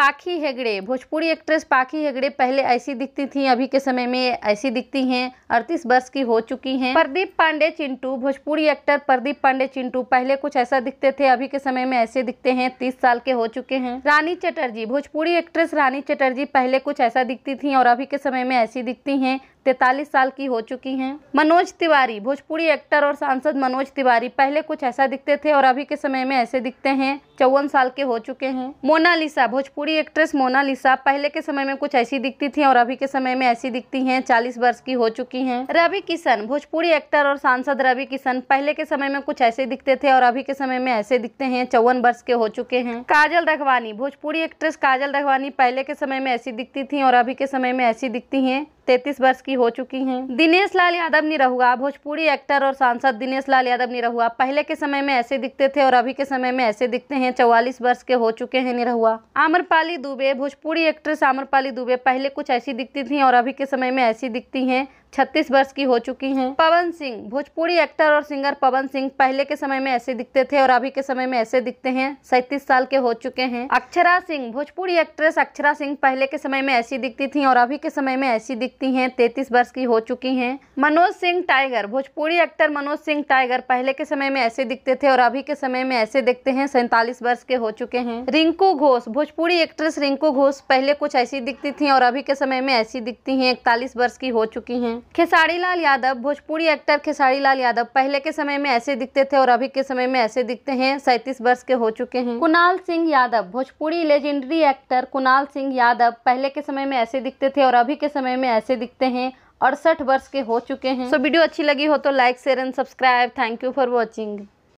पाखी हेगड़े भोजपुरी एक्ट्रेस पाखी हेगड़े पहले ऐसी दिखती थी अभी के समय में ऐसी दिखती हैं अड़तीस वर्ष की हो चुकी हैं प्रदीप पांडे चिंटू भोजपुरी एक्टर प्रदीप पांडे चिंटू पहले कुछ ऐसा दिखते थे अभी के समय में ऐसे दिखते हैं तीस साल के हो चुके हैं रानी चटर्जी भोजपुरी एक्ट्रेस रानी चटर्जी पहले कुछ ऐसा दिखती थी और अभी के समय में ऐसी दिखती है तैतालीस साल की हो चुकी हैं मनोज तिवारी भोजपुरी एक्टर और सांसद मनोज तिवारी पहले कुछ ऐसा दिखते थे और अभी के समय में ऐसे दिखते हैं चौवन साल के हो चुके हैं मोनालिसा भोजपुरी एक्ट्रेस मोनालिसा पहले के समय में कुछ ऐसी दिखती थी और अभी के समय में ऐसी दिखती हैं चालीस वर्ष की हो चुकी हैं रवि किशन भोजपुरी एक्टर और सांसद रवि किशन पहले के समय में कुछ ऐसे दिखते थे और अभी के समय में ऐसे दिखते हैं चौवन वर्ष के हो चुके हैं काजल रघवानी भोजपुरी एक्ट्रेस काजल रघवानी पहले के समय में ऐसी दिखती थी और अभी के समय में ऐसी दिखती है तैतीस वर्ष की हो चुकी हैं दिनेश लाल यादव निरहुआ भोजपुरी एक्टर और सांसद दिनेश लाल यादव निरहुआ पहले के समय में ऐसे दिखते थे और अभी के समय में ऐसे दिखते हैं चौवालीस वर्ष के हो चुके हैं निरहुआ आम्रपाली दुबे भोजपुरी एक्ट्रेस आम्रपाली दुबे पहले कुछ ऐसी दिखती थी और अभी के समय में ऐसी दिखती है छत्तीस वर्ष की हो चुकी हैं पवन सिंह भोजपुरी एक्टर और सिंगर पवन सिंह पहले के समय में ऐसे दिखते थे और अभी के समय में ऐसे दिखते हैं सैतीस साल के हो चुके हैं अक्षरा सिंह भोजपुरी एक्ट्रेस अक्षरा सिंह पहले के समय में ऐसी दिखती थी और अभी के समय में ऐसी दिखती है तैतीस वर्ष की हो चुकी है Manoj Singh Tiger Bhojpuri actor Manoj Singh Tiger पहले के समय में ऐसे दिखते थे और अभी के समय में ऐसे दिखते हैं सैतालीस वर्ष के हो चुके हैं रिंकू घोष भोजपुरी एक्ट्रेस रिंकू घोष पहले कुछ ऐसी दिखती थी और अभी के समय में ऐसी दिखती है इकतालीस वर्ष की हो चुकी है खेसारी लाल यादव भोजपुरी एक्टर खेसारी लाल यादव पहले के समय में ऐसे दिखते थे और अभी के समय में ऐसे दिखते हैं सैतीस वर्ष के हो चुके हैं कुणाल सिंह यादव भोजपुरी लेजेंडरी एक्टर कुणाल सिंह यादव पहले के समय में ऐसे दिखते थे और अभी के समय में ऐसे दिखते हैं अड़सठ वर्ष के हो चुके हैं सो so, वीडियो अच्छी लगी हो तो like share and subscribe thank you for watching